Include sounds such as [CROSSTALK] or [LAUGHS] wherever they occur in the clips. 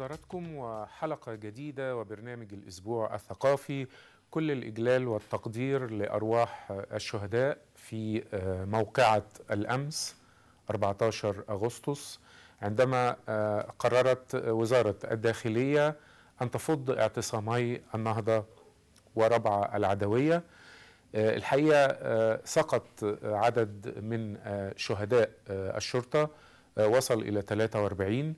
حضراتكم وحلقة جديدة وبرنامج الأسبوع الثقافي كل الإجلال والتقدير لأرواح الشهداء في آه، موقعة الأمس 14 أغسطس عندما آه، قررت وزارة الداخلية أن تفض اعتصامي النهضة وربع العدوية آه، الحقيقة سقط عدد من شهداء الشرطة وصل إلى 43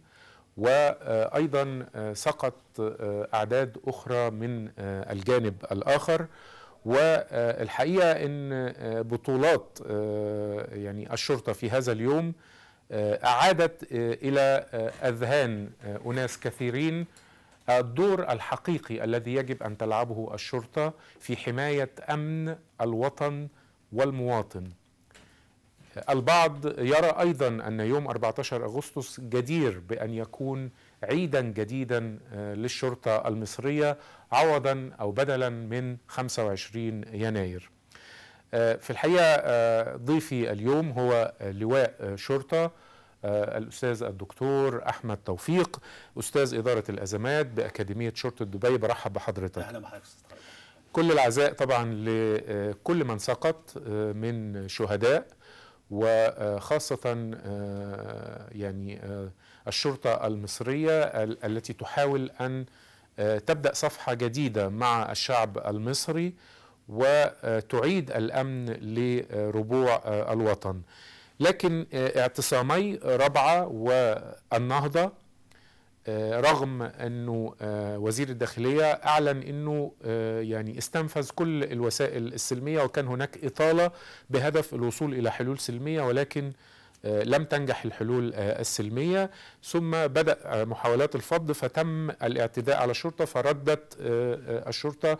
وايضا آه، سقط آه، اعداد اخرى من آه، الجانب الاخر والحقيقه ان بطولات يعني الشرطه في هذا اليوم اعادت الى اذهان اناس كثيرين الدور الحقيقي الذي يجب ان تلعبه الشرطه في حمايه امن الوطن والمواطن البعض يرى أيضا أن يوم 14 أغسطس جدير بأن يكون عيدا جديدا آه، للشرطة المصرية عوضا أو بدلا من 25 يناير آه، في الحقيقة آه، ضيفي اليوم هو لواء شرطة الأستاذ الدكتور أحمد توفيق أستاذ إدارة الأزمات بأكاديمية شرطة دبي برحب بحضرتك أهلا بحضرتك كل العزاء طبعا لكل من سقط من شهداء وخاصة آه، يعني آه، الشرطة المصرية التي تحاول أن آه، تبدأ صفحة جديدة مع الشعب المصري وتعيد الأمن لربوع الوطن لكن اعتصامي ربعة والنهضة آه، رغم انه آه، وزير الداخليه اعلن انه آه، يعني استنفذ كل الوسائل السلميه وكان هناك اطاله بهدف الوصول الى حلول سلميه ولكن لم تنجح الحلول السلميه ثم بدا محاولات الفض فتم الاعتداء على الشرطه فردت الشرطه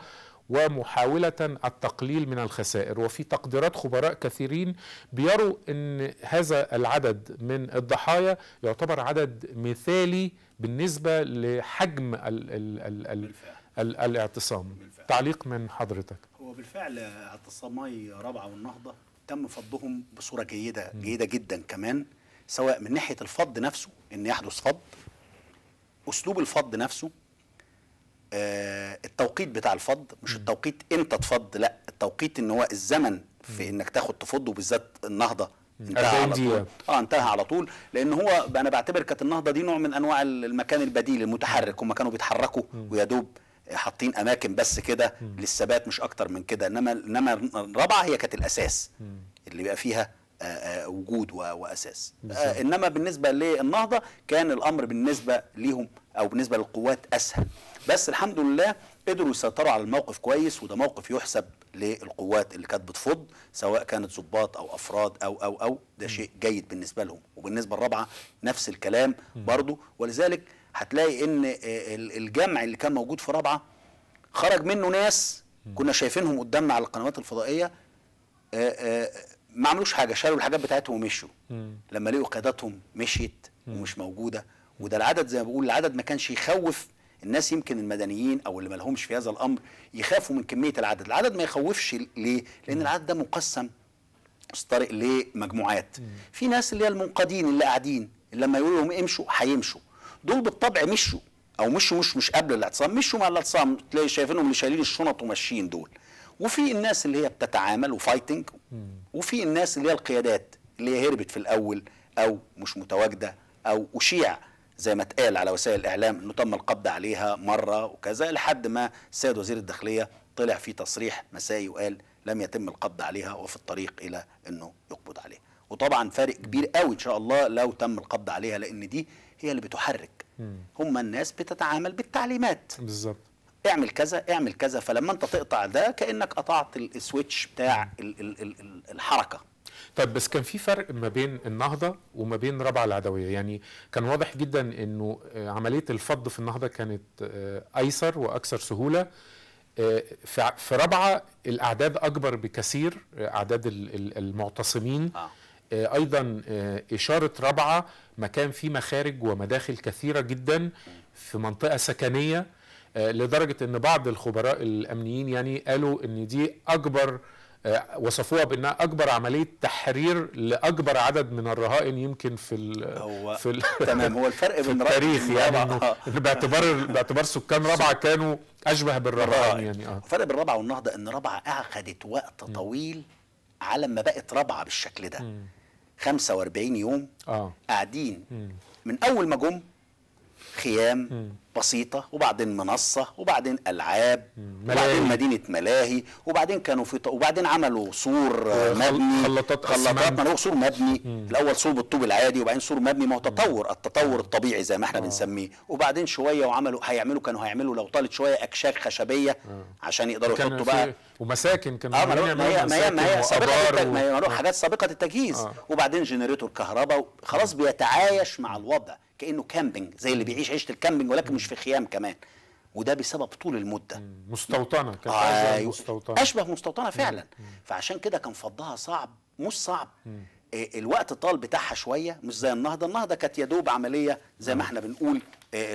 ومحاولة التقليل من الخسائر وفي تقديرات خبراء كثيرين بيروا أن هذا العدد من الضحايا يعتبر عدد مثالي بالنسبة لحجم ال ال ال ال الـ الاعتصام بالفعل. تعليق من حضرتك هو بالفعل اعتصامي رابعة والنهضة تم فضهم بصورة جيدة جيدة جدا كمان سواء من ناحية الفض نفسه أن يحدث فض أسلوب الفض نفسه آه، التوقيت بتاع الفض مش التوقيت امتى تفض لا التوقيت ان هو الزمن في انك تاخد تفض وبالذات النهضه انتهى على طول اه انتهى على طول لان هو انا بعتبر كانت النهضه دي نوع من انواع المكان البديل المتحرك هم كانوا بيتحركوا ويا دوب حاطين اماكن بس كده للثبات مش اكتر من كده انما انما الرابعه هي كانت الاساس اللي بقى فيها آه، آه، وجود واساس انما بالنسبه للنهضه كان الامر بالنسبه ليهم او بالنسبه للقوات اسهل بس الحمد لله قدروا يسيطروا على الموقف كويس وده موقف يحسب للقوات اللي كانت بتفض سواء كانت ضباط او افراد او او او ده شيء جيد بالنسبه لهم وبالنسبه للرابعه نفس الكلام برضو ولذلك هتلاقي ان آه، الجمع اللي كان موجود في رابعه خرج منه ناس كنا شايفينهم قدامنا على القنوات الفضائيه آه، آه، ما عملوش حاجه شالوا الحاجات بتاعتهم ومشوا لما لقوا قياداتهم مشيت ومش موجوده وده العدد زي ما بقول العدد ما كانش يخوف الناس يمكن المدنيين او اللي مالهمش في هذا الامر يخافوا من كميه العدد العدد ما يخوفش ليه لان العدد ده مقسم طارق لمجموعات في ناس اللي هي المنقدين اللي قاعدين اللي لما يقولوا لهم امشوا هيمشوا دول بالطبع مشوا او مشوا مش مش قبل الاعتصام مشوا مع الاعتصام تلاقي شايفينهم اللي شايلين الشنط وماشيين دول وفي الناس اللي هي بتتعامل وفايتنج وفي الناس اللي هي القيادات اللي هي هربت في الاول او مش متواجده او اشيع زي ما اتقال على وسائل الاعلام انه تم القبض عليها مره وكذا لحد ما السيد وزير الداخليه طلع في تصريح مسائي وقال لم يتم القبض عليها وفي الطريق الى انه يقبض عليها وطبعا فارق كبير قوي ان شاء الله لو تم القبض عليها لان دي هي اللي بتحرك هم الناس بتتعامل بالتعليمات بالظبط اعمل كذا اعمل كذا فلما انت تقطع ده كانك قطعت السويتش بتاع الحركه طب بس كان في فرق ما بين النهضه وما بين رابعه العدويه يعني كان واضح جدا انه آه، عمليه الفض في النهضه كانت آه، ايسر واكثر سهوله آه، في رابعه الاعداد اكبر بكثير اعداد المعتصمين ايضا اشاره رابعه مكان فيه مخارج ومداخل كثيره جدا في منطقه سكنيه لدرجه ان بعض الخبراء الامنيين يعني قالوا ان دي اكبر آه، وصفوها بانها اكبر عمليه تحرير لاكبر عدد من الرهائن يمكن في ال هو في ال [LAUGHS] تمام هو الفرق بين التاريخ يعني إنه باعتبار باعتبار سكان رابعه كانوا اشبه بالرهائن يعني اه الفرق بين رابعه والنهضه ان رابعه اخذت وقت م. طويل على ما بقت رابعه بالشكل ده م. 45 يوم آه. قاعدين م. من اول ما جم خيام بسيطه وبعدين منصه وبعدين العاب ملاهي. وبعدين مدينه ملاهي وبعدين كانوا في وبعدين عملوا سور آه، مبني خلطات خلطات مبني سور مبني مم. الاول سور بالطوب العادي وبعدين سور مبني ما هو تطور التطور آه. الطبيعي زي ما احنا آه. بنسميه وبعدين شويه وعملوا هيعملوا كانوا هيعملوا لو طالت شويه اكشاك خشبيه آه. عشان يقدروا يحطوا بقى ومساكن كانوا آه ما هي ما هي ما هي ما هي آه. حاجات سابقه التجهيز آه. وبعدين جنريتور كهرباء خلاص بيتعايش مع الوضع كانه كامبنج زي اللي بيعيش عيشه الكامبنج ولكن مش في خيام كمان وده بسبب طول المده مستوطنه كانت آه أيوة. مستوطنه اشبه مستوطنه فعلا مم. فعشان كده كان فضها صعب مش صعب مم. آه، الوقت طال بتاعها شويه مش زي النهضه النهضه كانت يا دوب عمليه زي ما احنا بنقول آه،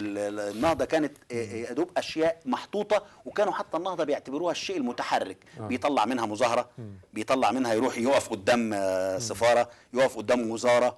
النهضه كانت آه، يا دوب اشياء محطوطه وكانوا حتى النهضه بيعتبروها الشيء المتحرك مم. بيطلع منها مظاهره بيطلع منها يروح يقف قدام سفاره يقف قدام وزاره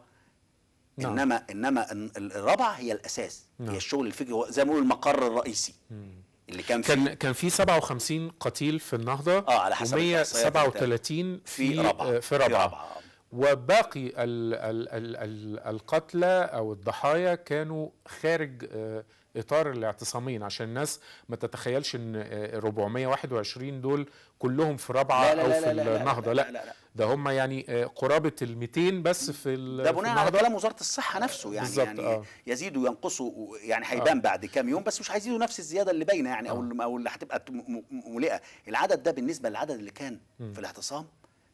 نعم. انما انما الرابعه هي الاساس نعم. هي الشغل الفكري زي ما بيقولوا المقر الرئيسي مم. اللي كان فيه كان كان في 57 قتيل في النهضه اه على حسب 137 آه، في رابعه في رابعه وباقي ال ال ال الـ القتلى او الضحايا كانوا خارج آه، اطار الاعتصامين عشان الناس ما تتخيلش ان 421 آه، دول كلهم في رابعه او في النهضه لا, لا, لا, لا, لا, لا, لا, لا, لا ده هم يعني آه، قرابه ال 200 بس في ده بناء على كلام وزاره الصحه نفسه يعني يعني آه. يزيدوا ينقصوا يعني آه. هيبان آه. بعد كام يوم بس مش هيزيدوا نفس الزياده اللي باينه يعني آه. او اللي هتبقى ملئه العدد ده بالنسبه للعدد اللي كان م. في الاعتصام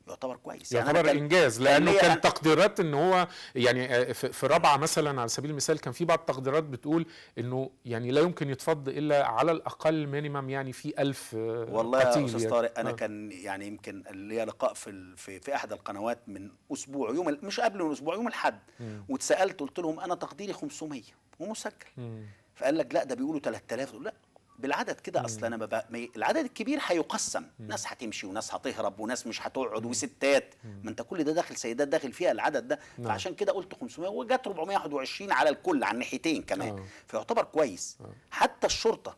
يعتبر كويس يعني يعتبر يعني انجاز لانه كان أنا... تقديرات ان هو يعني آه، في رابعه مثلا على سبيل المثال كان في بعض التقديرات بتقول انه يعني لا يمكن يتفض الا على الاقل مينيمم يعني في 1000 آه، والله يا استاذ يعني. طارق انا آه. كان يعني يمكن ليا لقاء في في, في احدى القنوات من اسبوع يوم مش قبل من اسبوع يوم الاحد واتسالت قلت لهم انا تقديري 500 ومسجل فقال لك لا ده بيقولوا 3000 لا بالعدد كده اصل انا ببقى العدد الكبير هيقسم ناس هتمشي وناس هتهرب وناس مش هتقعد وستات ما انت كل ده داخل سيدات داخل فيها العدد ده مم. نعم. فعشان كده قلت 500 وجت 421 على الكل على الناحيتين كمان مم. آه. فيعتبر كويس مم. آه. حتى الشرطه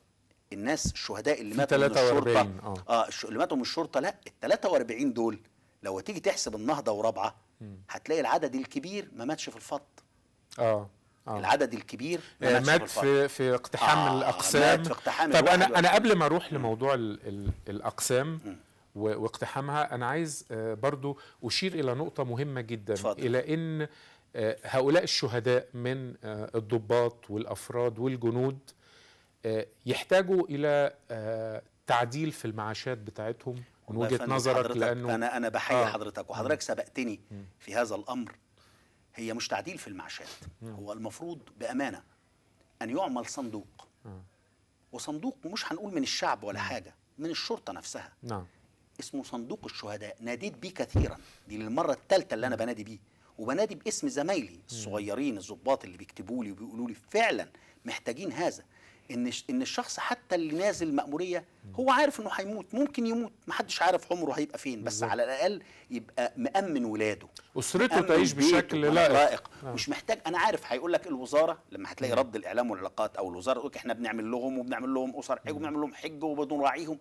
الناس الشهداء اللي ماتوا من الشرطه اه, اه اللي ماتوا من الشرطه لا ال 43 دول لو تيجي تحسب النهضه ورابعه هتلاقي العدد الكبير ما ماتش في الفض اه أوه. العدد الكبير آه، ما مات في في اقتحام آه الاقسام مات في اقتحام طب انا انا قبل ما اروح لموضوع الـ الـ الاقسام م. واقتحامها انا عايز آه، برضو اشير الى نقطه مهمه جدا فضل. الى ان آه، هؤلاء الشهداء من الضباط والافراد والجنود يحتاجوا الى تعديل في المعاشات بتاعتهم من وجهه نظرك لانه انا انا بحيي آه. حضرتك وحضرتك سبقتني في هذا الامر هي مش تعديل في المعاشات هو المفروض بامانه ان يعمل صندوق وصندوق مش هنقول من الشعب ولا حاجه من الشرطه نفسها نعم اسمه صندوق الشهداء ناديت بيه كثيرا دي للمره الثالثه اللي انا بنادي بيه وبنادي باسم زمايلي الصغيرين الظباط اللي بيكتبوا لي وبيقولوا لي فعلا محتاجين هذا ان ان الشخص حتى اللي نازل مأمورية هو عارف انه هيموت ممكن يموت محدش عارف عمره هيبقى فين بس بالزبط. على الاقل يبقى مأمن ولاده اسرته تعيش بشكل لائق آه. مش محتاج انا عارف هيقول لك الوزاره لما هتلاقي نعم. رد الاعلام والعلاقات او الوزاره يقول احنا بنعمل لهم وبنعمل لهم اسر حج نعم. وبنعمل لهم حج وبنراعيهم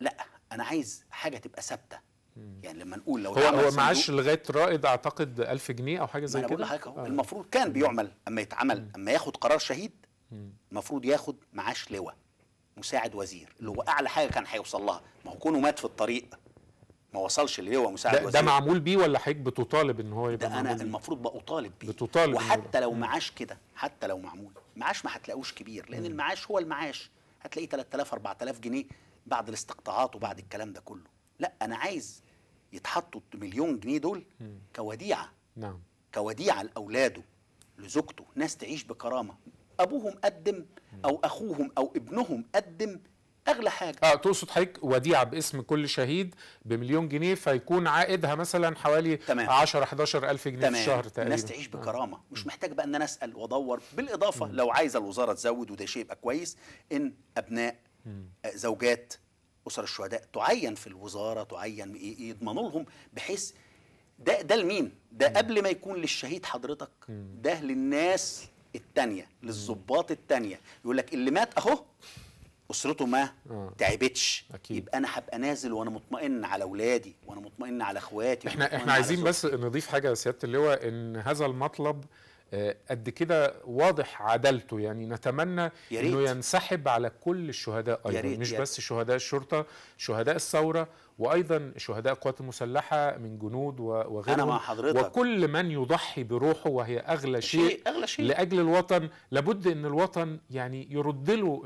لا انا عايز حاجه تبقى ثابته يعني لما نقول لو هو هو معاش لغايه رائد اعتقد 1000 جنيه او حاجه زي كده انا بقول لحضرتك آه. المفروض كان بيعمل اما يتعمل اما ياخد قرار شهيد المفروض ياخد معاش لواء مساعد وزير اللي هو اعلى حاجه كان هيوصل لها ما هو كونه مات في الطريق ما وصلش للواء مساعد ده, وزير ده معمول بيه ولا حضرتك بتطالب ان هو يبقى ده انا المفروض بطالب بيه بتطالب وحتى لو معاش كده حتى لو معمول معاش ما هتلاقوش كبير لان م. المعاش هو المعاش هتلاقيه 3000 4000 جنيه بعد الاستقطاعات وبعد الكلام ده كله لا انا عايز يتحطوا مليون جنيه دول كوديعه نعم كوديعه لاولاده لزوجته ناس تعيش بكرامه ابوهم قدم او اخوهم او ابنهم قدم اغلى حاجه اه تقصد حضرتك وديعه باسم كل شهيد بمليون جنيه فيكون عائدها مثلا حوالي تمام. 10 11 الف جنيه تمام. في الشهر تقريبا الناس تعيش آه. بكرامه آه. مش محتاج بقى ان انا اسال وادور بالاضافه مم. لو عايزه الوزاره تزود وده شيء يبقى كويس ان ابناء مم. آه، زوجات اسر الشهداء تعين في الوزاره تعين يضمنوا لهم بحيث ده ده لمين ده قبل ما يكون للشهيد حضرتك ده للناس التانية للظباط التانية يقول لك اللي مات اهو اسرته ما آه. تعبتش أكيد. يبقى انا هبقى نازل وانا مطمئن على اولادي وانا مطمئن على اخواتي احنا احنا عايزين بس نضيف حاجه يا سياده اللواء ان هذا المطلب آه، قد كده واضح عدالته يعني نتمنى انه ينسحب على كل الشهداء ايضا ياريت مش ياريت بس شهداء الشرطه شهداء الثوره وايضا شهداء القوات المسلحه من جنود وغيرهم أنا مع حضرتك. وكل من يضحي بروحه وهي اغلى شيء, شيء أغلى شيء. لاجل الوطن لابد ان الوطن يعني يرد له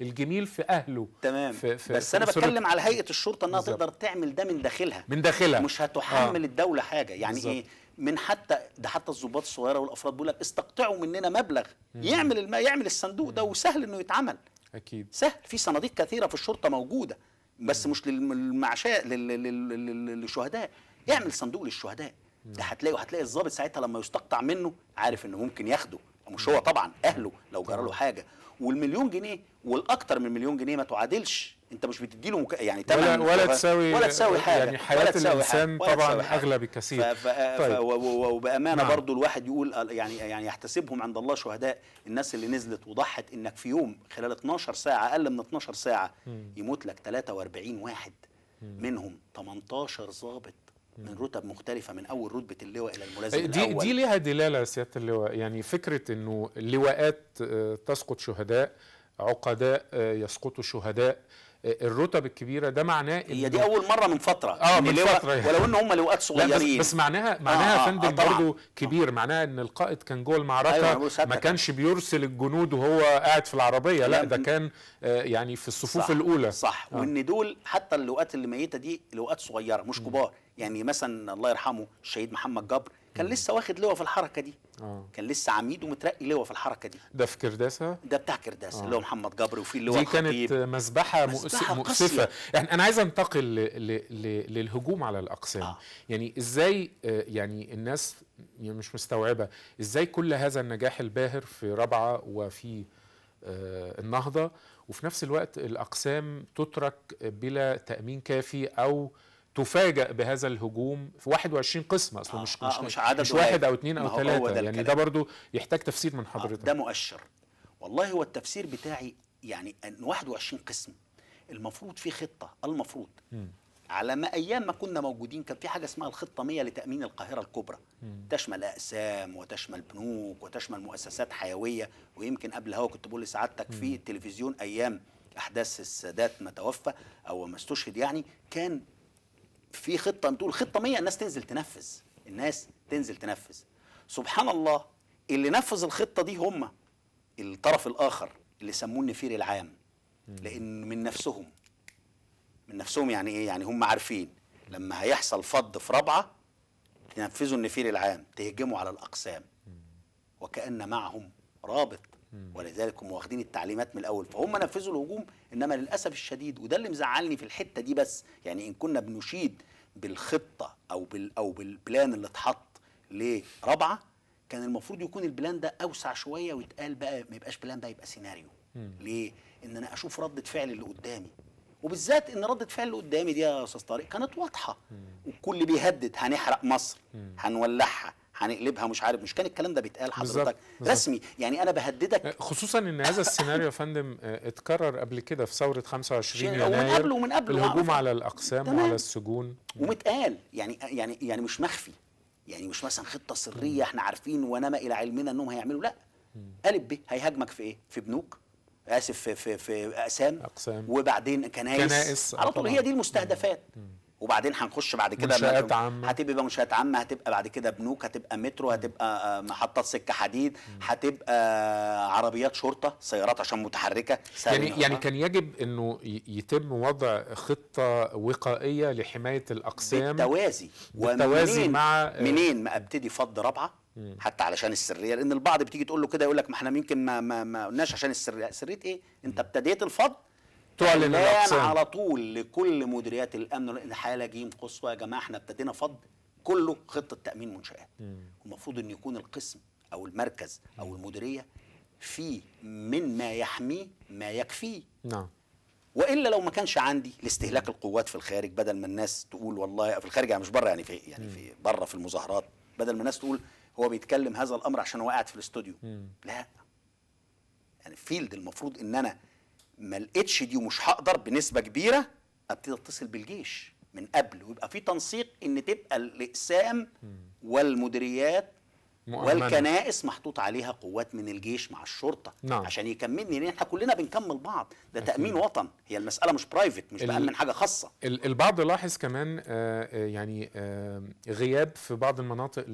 الجميل في اهله تمام في في بس في انا بتكلم على هيئه الشرطه انها بالزبط. تقدر تعمل ده من داخلها من داخلها مش هتحمل آه. الدوله حاجه يعني بالزبط. ايه من حتى ده حتى الظباط الصغيره والافراد بيقول لك استقطعوا مننا مبلغ مم. يعمل الم... يعمل الصندوق ده وسهل انه يتعمل اكيد سهل في صناديق كثيره في الشرطه موجوده بس مم. مش للمعشاء للشهداء يعمل صندوق للشهداء مم. ده هتلاقي وهتلاقي الظابط ساعتها لما يستقطع منه عارف انه ممكن ياخده مش هو طبعا اهله لو جرى له حاجه والمليون جنيه والاكثر من مليون جنيه ما تعادلش انت مش بتدي له مك... يعني تمن ولا, ولا تساوي ولا تساوي يعني حاجه يعني حياه ولا تساوي الانسان حاجة. طبعا اغلى بكثير ف... ف... طيب. ف... وبامانه نعم. برضو الواحد يقول آه، يعني يعني يحتسبهم عند الله شهداء الناس اللي نزلت وضحت انك في يوم خلال 12 ساعه اقل من 12 ساعه م. يموت لك 43 واحد م. منهم 18 ظابط من رتب مختلفة من أول رتبة اللواء إلى الملازم دي الأول دي ليها دلالة سيادة اللواء يعني فكرة أنه لواءات آه، تسقط شهداء عقداء آه، يسقطوا شهداء الرتب الكبيره ده معناه هي دي اول مره من فتره اه يعني من فتره يعني. ولو ان هم لواءات صغيرين بس, بس معناها آه، معناها يا آه فندم آه برضه كبير آه. معناها ان القائد كان جوه المعركه أيوة ما كانش بيرسل الجنود وهو قاعد في العربيه لا ده كان آه، يعني في الصفوف صح الاولى صح آه. وان دول حتى اللواءات اللي ميته دي لواءات صغيره مش كبار يعني مثلا الله يرحمه الشهيد محمد جبر كان لسه واخد لواء في الحركه دي آه. كان لسه عميد ومترقي لواء في الحركه دي ده في كرداسه ده بتاع كرداسه آه. اللي هو محمد جبر وفي اللواء دي كانت مذبحه مؤس... مؤسفه يعني انا عايز انتقل ل... ل... ل... للهجوم على الاقسام آه. يعني ازاي آه، يعني الناس يعني مش مستوعبه ازاي كل هذا النجاح الباهر في رابعه وفي آه، النهضه وفي نفس الوقت الاقسام تترك بلا تامين كافي او تفاجأ بهذا الهجوم في 21 قسم اصل آه مش آه مش, آه مش, مش واحد أو اثنين أو ثلاثة يعني ده برضو يحتاج تفسير من آه، حضرتك آه ده مؤشر والله هو التفسير بتاعي يعني أن 21 قسم المفروض في خطة المفروض م. على ما ايام ما كنا موجودين كان في حاجه اسمها الخطه 100 لتامين القاهره الكبرى م. تشمل اقسام وتشمل بنوك وتشمل مؤسسات حيويه ويمكن قبل هوا كنت بقول لسعادتك في التلفزيون ايام احداث السادات ما توفى او ما استشهد يعني كان في خطه بتقول خطه 100 الناس تنزل تنفذ الناس تنزل تنفذ سبحان الله اللي نفذ الخطه دي هم الطرف الاخر اللي سموه النفير العام لان من نفسهم من نفسهم يعني ايه يعني هم عارفين لما هيحصل فض في رابعه تنفذوا النفير العام تهجموا على الاقسام وكان معهم رابط ولذلك هم واخدين التعليمات من الاول فهم نفذوا الهجوم انما للاسف الشديد وده اللي مزعلني في الحته دي بس يعني ان كنا بنشيد بالخطه او بال او بالبلان اللي اتحط لرابعه كان المفروض يكون البلان ده اوسع شويه ويتقال بقى ما يبقاش بلان بقى يبقى سيناريو ليه؟ ان انا اشوف رده فعل اللي قدامي وبالذات ان رده فعل اللي قدامي دي يا استاذ طارق كانت واضحه والكل بيهدد هنحرق مصر هنولعها هنقلبها مش عارف مش كان الكلام ده بيتقال حضرتك بالزبط. رسمي يعني انا بهددك آه، خصوصا ان هذا السيناريو يا فندم آه، اتكرر قبل كده في ثوره 25 يناير ومن قبله ومن قبله الهجوم على الاقسام تمام. وعلى السجون ومتقال يعني يعني يعني مش مخفي يعني مش مثلا خطه سريه احنا عارفين ونما الى علمنا انهم هيعملوا لا قالب ب هيهاجمك في ايه في بنوك اسف في في, في اقسام, أقسام. وبعدين كنايس, كنائس آه، على طول هي دي المستهدفات مم. مم. وبعدين هنخش بعد كده منشآت عامة هتبقى منشآت عامة هتبقى بعد كده بنوك هتبقى مترو هتبقى آه، محطات سكة حديد هتبقى آه، عربيات شرطة سيارات عشان متحركة يعني يعني كان يجب انه يتم وضع خطة وقائية لحماية الأقسام بالتوازي بالتوازي مع آه، منين ما ابتدي فض رابعة حتى علشان السريه لان البعض بتيجي تقول له كده يقول لك ما احنا يمكن ما ما ما قلناش عشان السريه سريه ايه انت ابتديت الفض تعلن الأقسام على طول لكل مديريات الأمن حالة جيم قصوى يا جماعة احنا ابتدينا فض كله خطة تأمين منشآت المفروض أن يكون القسم أو المركز أو المديرية فيه من ما يحميه ما يكفيه نعم والا لو ما كانش عندي لاستهلاك القوات في الخارج بدل ما الناس تقول والله في الخارج يعني مش بره يعني في يعني في بره في المظاهرات بدل ما الناس تقول هو بيتكلم هذا الامر عشان هو قاعد في الاستوديو لا يعني فيلد المفروض ان انا ما لقيتش دي ومش هقدر بنسبه كبيره ابتدي اتصل بالجيش من قبل ويبقى في تنسيق ان تبقى الاقسام والمديريات مؤمنة. والكنائس محطوط عليها قوات من الجيش مع الشرطه نعم. عشان يكملني لان احنا كلنا بنكمل بعض ده أكيد. تامين وطن هي المساله مش برايفت مش بامن حاجه خاصه البعض لاحظ كمان آه، آه، يعني آه، غياب في بعض المناطق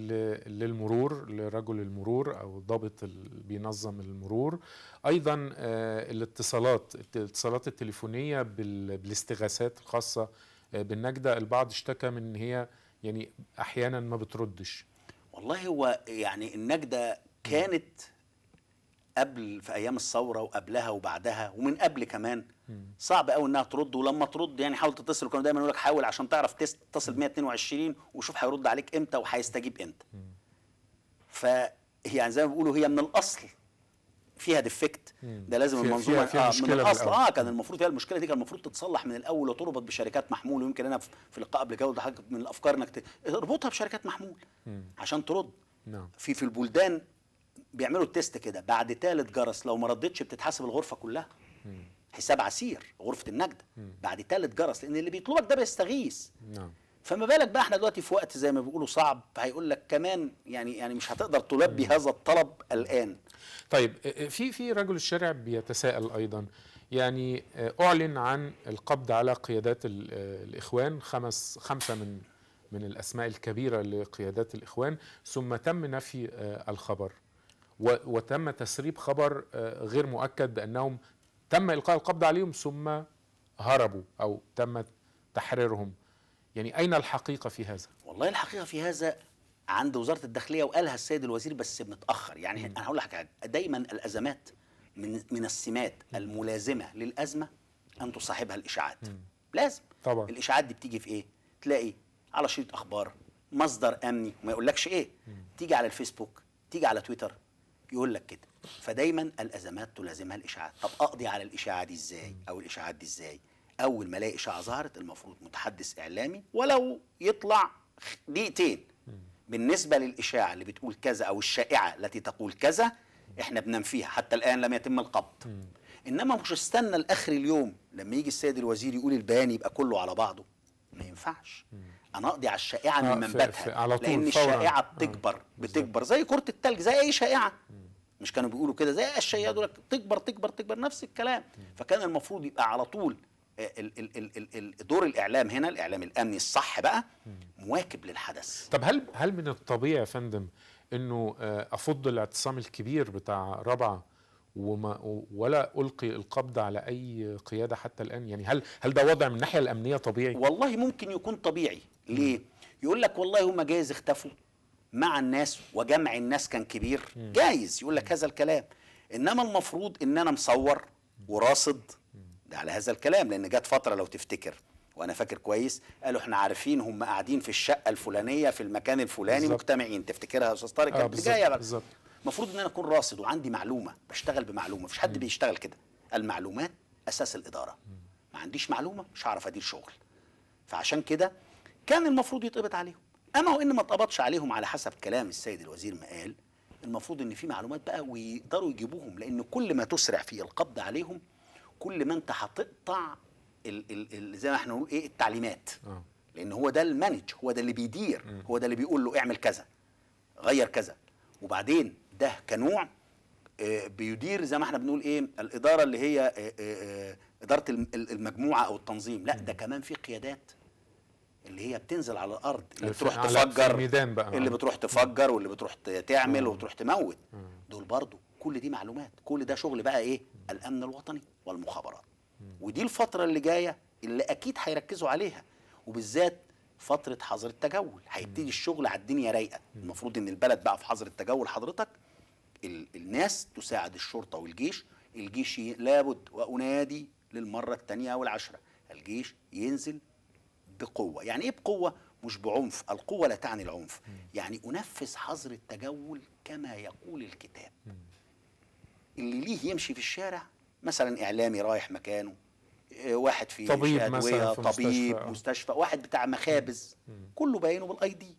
للمرور لرجل المرور او ضابط بينظم المرور ايضا الاتصالات الاتصالات التليفونيه بالاستغاثات الخاصه بالنجده البعض اشتكى من ان هي يعني احيانا ما بتردش والله هو يعني النجدة كانت قبل في ايام الثوره وقبلها وبعدها ومن قبل كمان صعب قوي انها ترد ولما ترد يعني حاول تتصل وكانوا دايما يقول لك حاول عشان تعرف تتصل ب 122 وشوف هيرد عليك امتى وهيستجيب امتى ف يعني زي ما بيقولوا هي من الاصل فيها ديفكت ده لازم فيها المنظومه فيها فيها آه من الاصل اه كان المفروض هي المشكله دي كان المفروض تتصلح من الاول وتربط بشركات محمول ويمكن انا في لقاء قبل كده حاجه من الافكار انك اربطها بشركات محمول مم. عشان ترد نعم. في في البلدان بيعملوا التيست كده بعد ثالث جرس لو ما ردتش بتتحاسب الغرفه كلها مم. حساب عسير غرفه النجده بعد ثالث جرس لان اللي بيطلبك ده بيستغيث نعم فما بالك بقى احنا دلوقتي في وقت زي ما بيقولوا صعب هيقول لك كمان يعني يعني مش هتقدر تلبي هذا الطلب الان طيب آه، آه، في في رجل الشارع بيتساءل ايضا يعني آه، اعلن عن القبض على قيادات الاخوان خمس خمسه من من الاسماء الكبيره لقيادات الاخوان ثم تم نفي الخبر وتم تسريب خبر غير مؤكد بانهم تم القاء القبض عليهم ثم هربوا او تم تحريرهم يعني اين الحقيقه في هذا والله الحقيقه في هذا عند وزاره الداخليه وقالها السيد الوزير بس متاخر يعني انا هقول لك حاجه دايما الازمات من من السمات الملازمه للازمه ان تصاحبها الاشاعات لازم طبعا الاشاعات دي بتيجي في ايه؟ تلاقي على شريط اخبار مصدر امني وما يقولكش ايه تيجي على الفيسبوك تيجي على تويتر يقول لك كده فدايما الازمات تلازمها الاشاعات طب اقضي على الاشاعه دي ازاي او الاشاعات دي ازاي اول ما الاقي اشاعه ظهرت المفروض متحدث اعلامي ولو يطلع دقيقتين بالنسبة للإشاعة اللي بتقول كذا أو الشائعة التي تقول كذا إحنا بننفيها فيها حتى الآن لم يتم القبض إنما مش استنى لآخر اليوم لما يجي السيد الوزير يقول البيان يبقى كله على بعضه ما ينفعش انا اقضي على الشائعه من آه، منبتها لان فورا. الشائعه آه، بتكبر بتكبر زي كره الثلج زي اي شائعه مش كانوا بيقولوا كده زي الشيادة دول تكبر تكبر تكبر نفس الكلام فكان المفروض يبقى على طول دور الاعلام هنا الاعلام الامني الصح بقى مواكب للحدث طب هل هل من الطبيعي يا فندم انه آه، افض الاعتصام الكبير بتاع رابعه وما ولا القي القبض على اي قياده حتى الان يعني هل هل ده وضع من الناحيه الامنيه طبيعي والله ممكن يكون طبيعي ليه يقول لك والله هم جايز اختفوا مع الناس وجمع الناس كان كبير جايز يقول لك هذا الكلام انما المفروض ان انا مصور وراصد ده على هذا الكلام لان جت فتره لو تفتكر وانا فاكر كويس قالوا احنا عارفين هم قاعدين في الشقه الفلانيه في المكان الفلاني بالزبط. مجتمعين تفتكرها يا استاذ طارق آه كانت جايه بالظبط المفروض ان انا اكون راصد وعندي معلومه بشتغل بمعلومه مفيش حد م. بيشتغل كده المعلومات اساس الاداره م. ما عنديش معلومه مش هعرف ادير شغل فعشان كده كان المفروض يتقبض عليهم اما وان ما اتقبضش عليهم على حسب كلام السيد الوزير ما قال المفروض ان في معلومات بقى ويقدروا يجيبوهم لان كل ما تسرع في القبض عليهم كل ما انت هتقطع ال ال زي ما احنا نقول ايه التعليمات أوه. لان هو ده المانج هو ده اللي بيدير هو ده اللي بيقول له اعمل كذا غير كذا وبعدين ده كنوع آه، بيدير زي ما احنا بنقول ايه الاداره اللي هي آه، آه، اداره المجموعه او التنظيم لا ده كمان في قيادات اللي هي بتنزل على الارض اللي بتروح تفجر بقى. اللي بتروح تفجر واللي بتروح تعمل وتروح تموت دول برضو كل دي معلومات كل ده شغل بقى ايه الامن الوطني والمخابرات ودي الفتره اللي جايه اللي اكيد هيركزوا عليها وبالذات فتره حظر التجول هيبتدي الشغل على الدنيا رايقه المفروض ان البلد بقى في حظر التجول حضرتك ال الناس تساعد الشرطه والجيش الجيش لابد وانادي للمره الثانيه العشره الجيش ينزل بقوه يعني ايه بقوه مش بعنف القوه لا تعني العنف يعني انفذ حظر التجول كما يقول الكتاب اللي ليه يمشي في الشارع مثلا اعلامي رايح مكانه آه، واحد في طبيب أدوية مثلا في طبيب مستشفى, آه. مستشفى واحد بتاع مخابز مم. كله باينه بالاي دي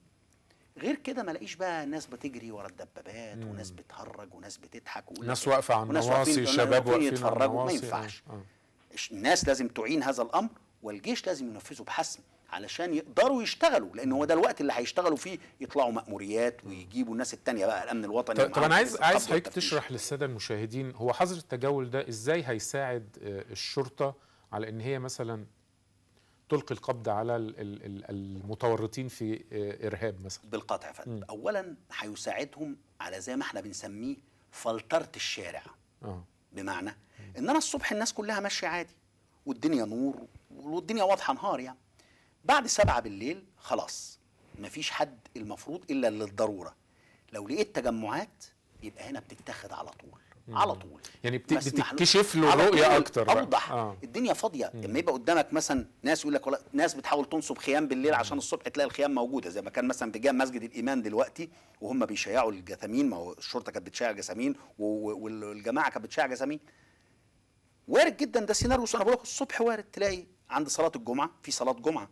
غير كده ما لاقيش بقى ناس بتجري ورا الدبابات مم. وناس بتهرج وناس بتضحك وناس واقفه على النواصي شباب واقفين يتفرجوا ما ينفعش آه. الناس لازم تعين هذا الامر والجيش لازم ينفذه بحسم علشان يقدروا يشتغلوا لان هو ده الوقت اللي هيشتغلوا فيه يطلعوا مأموريات ويجيبوا الناس التانية بقى الامن الوطني طب, طب انا عايز عايز حضرتك تشرح للساده المشاهدين هو حظر التجول ده ازاي هيساعد آه، الشرطه على ان هي مثلا تلقي القبض على المتورطين في آه، ارهاب مثلا بالقطع فندم اولا هيساعدهم على زي ما احنا بنسميه فلتره الشارع آه. بمعنى ان انا الصبح الناس كلها ماشيه عادي والدنيا نور والدنيا واضحه نهار يعني بعد سبعة بالليل خلاص مفيش حد المفروض الا للضروره لو لقيت تجمعات يبقى هنا بتتخذ على طول مم. على طول يعني بت... بتكشف له رؤية اكتر اوضح آه. الدنيا فاضيه لما يبقى قدامك مثلا ناس يقول لك ولا... ناس بتحاول تنصب خيام بالليل عشان الصبح تلاقي الخيام موجوده زي ما كان مثلا في جام مسجد الايمان دلوقتي وهم بيشيعوا الجثامين ما هو الشرطه كانت بتشيع جثامين و... والجماعه كانت بتشيع جثامين وارد جدا ده سيناريو انا بقول لك الصبح وارد تلاقي عند صلاه الجمعه في صلاه جمعه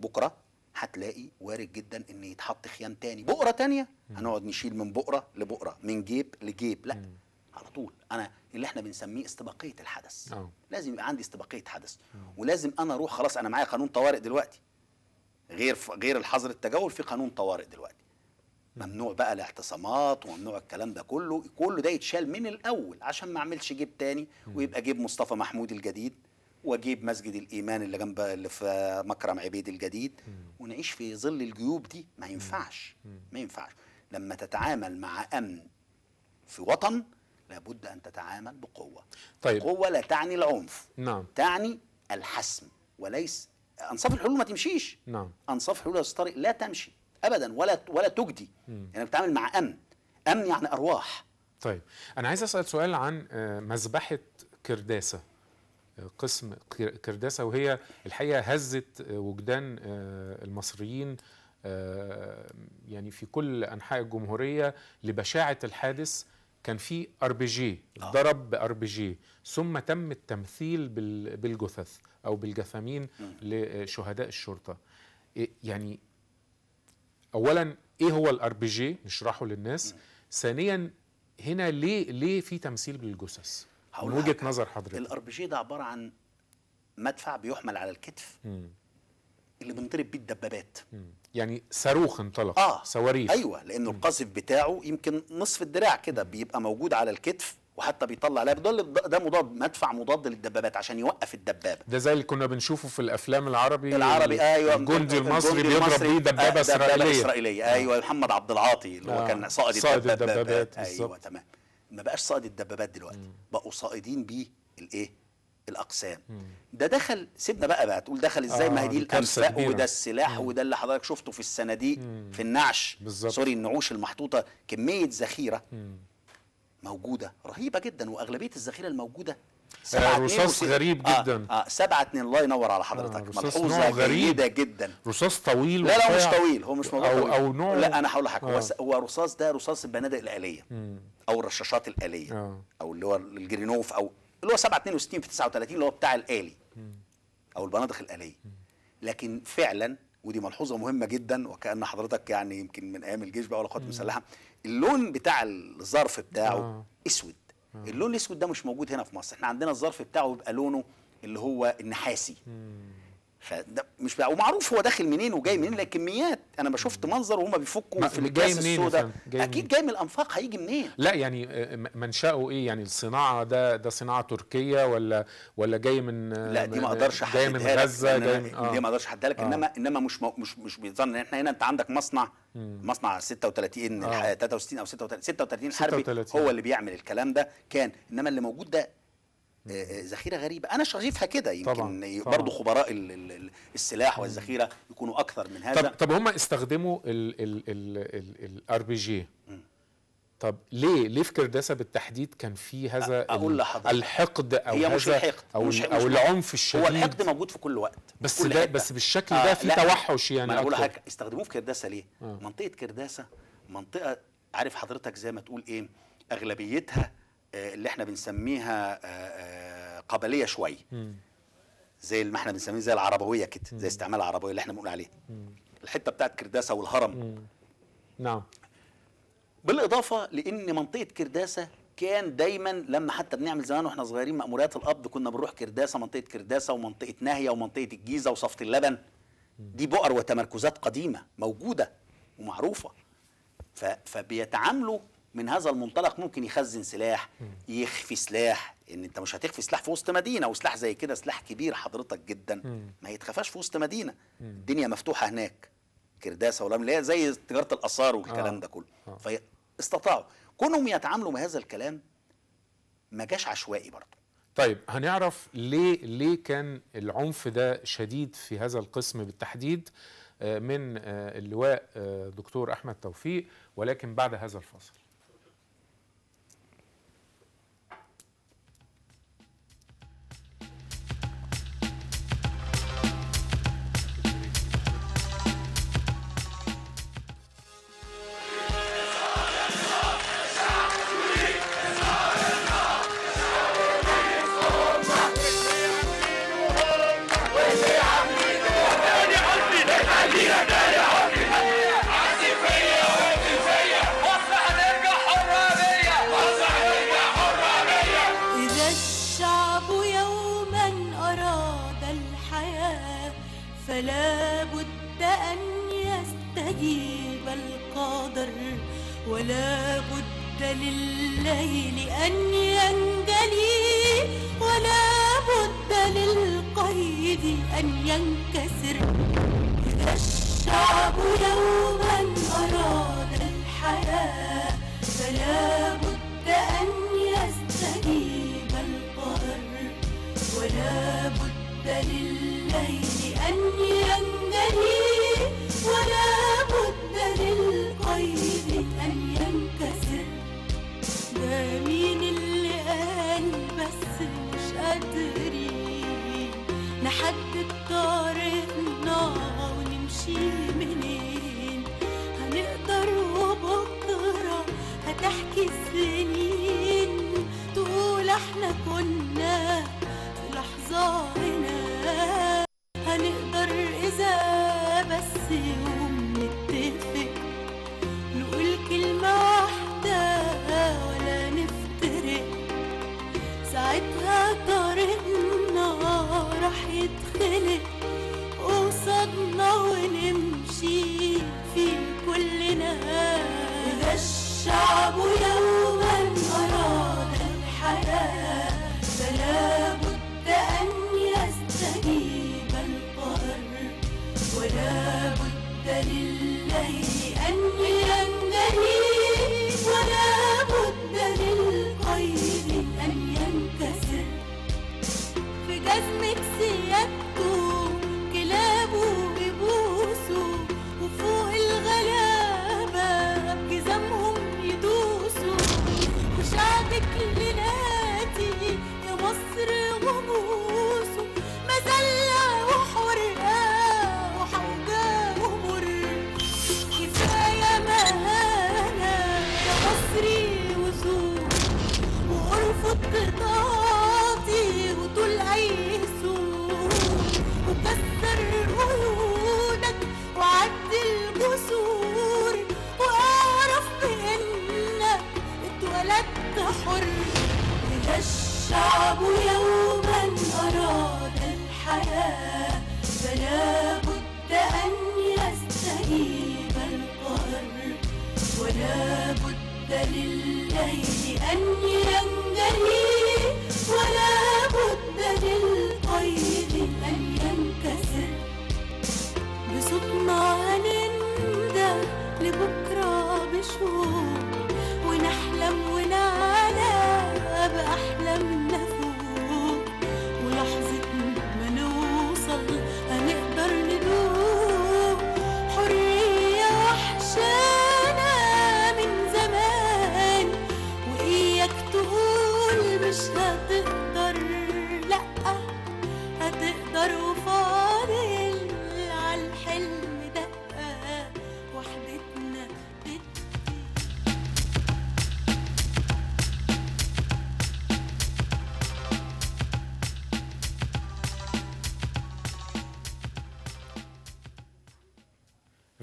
بكره هتلاقي وارد جدا ان يتحط خيام تاني بقره تانية هنقعد نشيل من بقره لبقره من جيب لجيب لا مم. على طول انا اللي احنا بنسميه استباقيه الحدث أوه. لازم يبقى عندي استباقيه حدث أوه. ولازم انا اروح خلاص انا معايا قانون طوارئ دلوقتي غير ف... غير الحظر التجول في قانون طوارئ دلوقتي مم. ممنوع بقى الاعتصامات وممنوع الكلام ده كله كله ده يتشال من الاول عشان ما اعملش جيب تاني مم. ويبقى جيب مصطفى محمود الجديد واجيب مسجد الايمان اللي جنب اللي في مكرم عبيد الجديد ونعيش في ظل الجيوب دي ما ينفعش ما ينفعش لما تتعامل مع امن في وطن لابد ان تتعامل بقوه طيب القوه لا تعني العنف نعم تعني الحسم وليس انصاف الحلول ما تمشيش نعم انصاف حلول يا لا تمشي ابدا ولا ولا تجدي مم. يعني بتتعامل مع امن امن يعني ارواح طيب انا عايز اسال سؤال عن آه، مذبحه كرداسه قسم كرداسة وهي الحقيقة هزت آه، وجدان آه، المصريين آه، يعني في كل أنحاء الجمهورية لبشاعة الحادث كان في جي ضرب جي ثم تم التمثيل بالجثث او بالجثامين لشهداء الشرطه يعني اولا ايه هو جي نشرحه للناس ثانيا هنا ليه ليه في تمثيل بالجثث هقول وجهه نظر حضرتك جي ده عباره عن مدفع بيحمل على الكتف مم. اللي بنضرب بيه الدبابات مم. يعني صاروخ انطلق اه صواريخ ايوه لانه القذف بتاعه يمكن نصف الدراع كده بيبقى موجود على الكتف وحتى بيطلع لا ده ده مضاد مدفع مضاد للدبابات عشان يوقف الدبابه ده زي اللي كنا بنشوفه في الافلام العربي العربي ايوه الجندي المصري بيضرب بيه دبابه آه، اسرائيليه دبابه اسرائيليه ايوه محمد عبد العاطي اللي هو آه. كان صائد الدبابات, الدبابات ايوه تمام ما بقاش صائد الدبابات دلوقتي بقوا صائدين بيه الايه الاقسام ده دخل سيبنا بقى بقى تقول دخل ازاي آه ما هي دي آه، الاسلحه وده السلاح مم. وده اللي حضرتك شفته في الصناديق في النعش بالزبط. سوري النعوش المحطوطه كميه ذخيره موجوده رهيبه جدا واغلبيه الذخيره الموجوده آه، رصاص غريب آه، جدا اه, آه سبعة اتنين الله ينور على حضرتك آه ملحوظة غريبة جدا رصاص طويل لا لا هو مش طويل هو مش موضوع أو, طويل. او نوع لا انا هقول لحضرتك آه هو رصاص ده رصاص البنادق الآلية مم. او الرشاشات الآلية آه او اللي هو الجرينوف او اللي هو 7 62 في 39 اللي هو بتاع الآلي مم. او البنادق الآلية مم. لكن فعلا ودي ملحوظة مهمة جدا وكأن حضرتك يعني يمكن من أيام الجيش بقى ولا المسلحة اللون بتاع الظرف بتاعه آه. اسود اللون الاسود ده مش موجود هنا في مصر احنا عندنا الظرف بتاعه بيبقى لونه اللي هو النحاسي مم. فده مش بقى ومعروف هو داخل منين وجاي منين لكن كميات انا ما شفت منظر وهما بيفكوا في منين السوداء اكيد جاي من الانفاق هيجي منين لا يعني آه، آه، منشاه ايه يعني الصناعه ده ده صناعه تركيه ولا ولا جاي من آه، لا دي ما اقدرش احددها جاي من غزه جاي من آه. دي ما اقدرش احددها لك آه. انما انما مش مش مش بيظن ان احنا هنا انت عندك مصنع مصنع 36 آه. 63 او 36 36 حربي 36. هو اللي بيعمل الكلام ده كان انما اللي موجود ده آه، آه، ذخيره غريبه انا شايفها كده يمكن برضه خبراء الـ الـ السلاح والذخيره يكونوا اكثر من هذا طب طب هم استخدموا الار بي جي طب ليه ليه في كرداسه بالتحديد كان في هذا أقول الحقد او هي هذا مش الحقد او مش او العنف الشديد هو الحقد موجود في كل وقت بس كل ده حتة. بس بالشكل آه ده في توحش يعني ما اقول لك استخدموه في كرداسه ليه آه. منطقه كرداسه منطقه عارف حضرتك زي ما تقول ايه اغلبيتها اللي احنا بنسميها آه، آه، قبليه شوي زي ما احنا بنسميه زي العربويه كده زي استعمال العربويه اللي احنا بنقول عليه الحته بتاعت كرداسه والهرم نعم بالاضافه لان منطقه كرداسه كان دايما لما حتى بنعمل زمان واحنا صغيرين مأموريات القبض كنا بنروح كرداسه منطقه كرداسه ومنطقه ناهيه ومنطقه الجيزه وصفت اللبن دي بؤر وتمركزات قديمه موجوده ومعروفه فبيتعاملوا من هذا المنطلق ممكن يخزن سلاح يخفي سلاح ان انت مش هتخفي سلاح في وسط مدينه وسلاح زي كده سلاح كبير حضرتك جدا ما يتخفاش في وسط مدينه الدنيا مفتوحه هناك كرداسه ولا لا زي تجاره الاثار والكلام آه. ده كله آه. فاستطاعوا كونهم يتعاملوا بهذا الكلام ما جاش عشوائي برضه طيب هنعرف ليه ليه كان العنف ده شديد في هذا القسم بالتحديد آه، من آه، اللواء دكتور احمد توفيق ولكن بعد هذا الفصل لابد بد للليل أن ينجلي ولا بد للقيد أن ينكسر ده مين اللي قال بس مش قادر still فلله أن لأني أنجلي أن ينكسر بصوتنا هنندى لبكرة بشهور ونحلم ونعلى بأحلامنا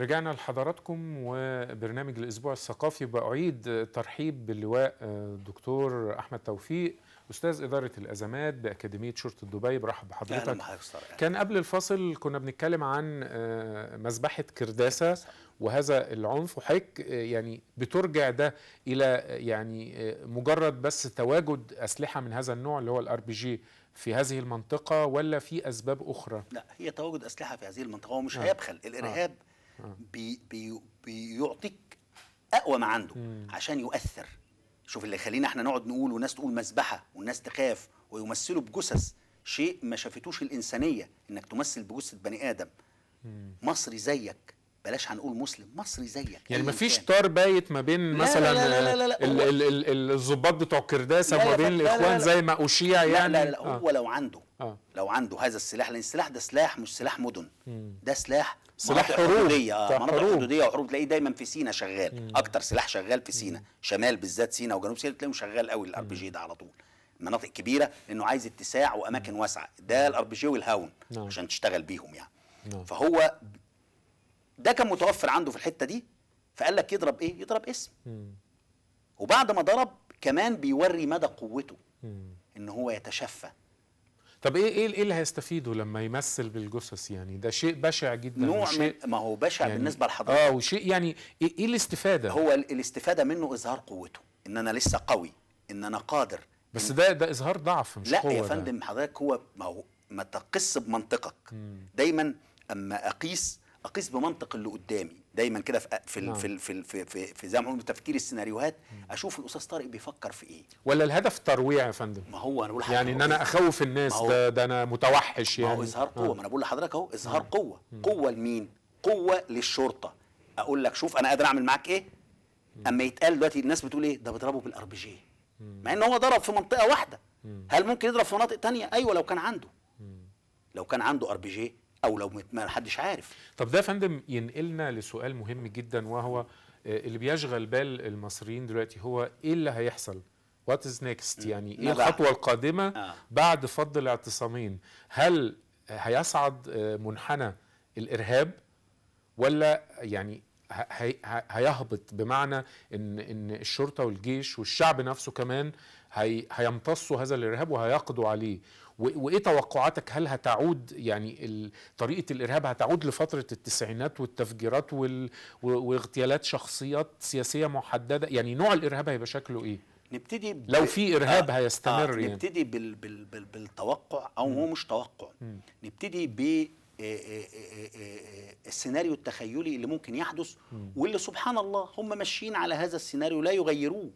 رجعنا لحضراتكم وبرنامج الأسبوع الثقافي بعيد الترحيب باللواء آه، دكتور أحمد توفيق أستاذ إدارة الأزمات بأكاديمية شرطة دبي برحب بحضرتك كان قبل الفاصل كنا بنتكلم عن آه، مذبحة كرداسة وهذا العنف وحضرتك آه، يعني بترجع ده إلى يعني مجرد بس تواجد أسلحة من هذا النوع اللي هو الار بي جي في هذه المنطقة ولا في أسباب أخرى؟ لا هي تواجد أسلحة في هذه المنطقة ومش آه. نعم. هيبخل الإرهاب آه. بي بي بيعطيك اقوى ما عنده مم. عشان يؤثر شوف اللي يخلينا احنا نقعد نقول والناس تقول مذبحه والناس تخاف ويمثلوا بجثث شيء ما شافتوش الانسانيه انك تمثل بجثه بني ادم مم. مصري زيك بلاش هنقول مسلم مصري زيك يعني مفيش طار بايت ما بين مثلا الضباط بتوع كرداسه وما بين الاخوان زي ما اشيع يعني لا لا لا هو لو عنده آه. لو عنده هذا السلاح لان السلاح ده سلاح مش سلاح مدن مم. ده سلاح سلاح حروب حدوديه مناطق حدوديه وحروب تلاقيه دايما في سينا شغال مم. اكتر سلاح شغال في سينا شمال بالذات سينا وجنوب سينا تلاقيه شغال قوي الار بي جي ده على طول مناطق كبيره لانه عايز اتساع واماكن واسعه ده الار بي جي والهاون مم. نعم. عشان تشتغل بيهم يعني مم. نعم. فهو ده كان متوفر عنده في الحته دي فقال لك يضرب ايه يضرب اسم مم. وبعد ما ضرب كمان بيوري مدى قوته مم. ان هو يتشفى طب ايه ايه ايه اللي هيستفيدوا لما يمثل بالجثث يعني ده شيء بشع جدا نوع من ما هو بشع يعني بالنسبه لحضرتك اه وشيء يعني ايه, إيه الاستفاده هو الاستفاده منه اظهار قوته ان انا لسه قوي ان انا قادر بس ده ده اظهار ضعف مش لا قوه لا يا فندم حضرتك هو ما هو ما تقص بمنطقك مم. دايما اما اقيس اقيس بمنطق اللي قدامي دايما كده في في نعم. في في في, في, في زي ما تفكير السيناريوهات اشوف الاستاذ طارق بيفكر في ايه ولا الهدف ترويع يا فندم ما هو انا بقول لحضرتك يعني ان انا اخوف الناس ده, ده انا متوحش يعني ما هو يعني. اظهار قوه آه. ما انا بقول لحضرتك اهو اظهار نعم. قوه قوه لمين قوه للشرطه اقول لك شوف انا قادر اعمل معاك ايه اما يتقال دلوقتي الناس بتقول ايه ده بيضربه بالار بي جي مع ان هو ضرب في منطقه واحده هل ممكن يضرب في مناطق ثانيه ايوه لو كان عنده لو كان عنده ار بي جي او لو ما حدش عارف طب ده يا فندم ينقلنا لسؤال مهم جدا وهو آه، اللي بيشغل بال المصريين دلوقتي هو ايه اللي هيحصل وات از نيكست يعني ايه الخطوه القادمه آه. بعد فض الاعتصامين هل هيصعد آه، منحنى الارهاب ولا يعني هيهبط بمعنى ان ان الشرطه والجيش والشعب نفسه كمان هيمتصوا هذا الارهاب وهيقضوا عليه وايه توقعاتك هل هتعود يعني طريقه الارهاب هتعود لفتره التسعينات والتفجيرات وال... واغتيالات شخصيات سياسيه محدده يعني نوع الارهاب هيبقى شكله ايه نبتدي ب... لو في ارهاب آه هيستمر آه يعني. نبتدي بال... بال... بال... بالتوقع او مم. هو مش توقع مم. نبتدي ب آه، آه، آه، السيناريو التخيلي اللي ممكن يحدث واللي سبحان الله هم ماشيين على هذا السيناريو لا يغيروه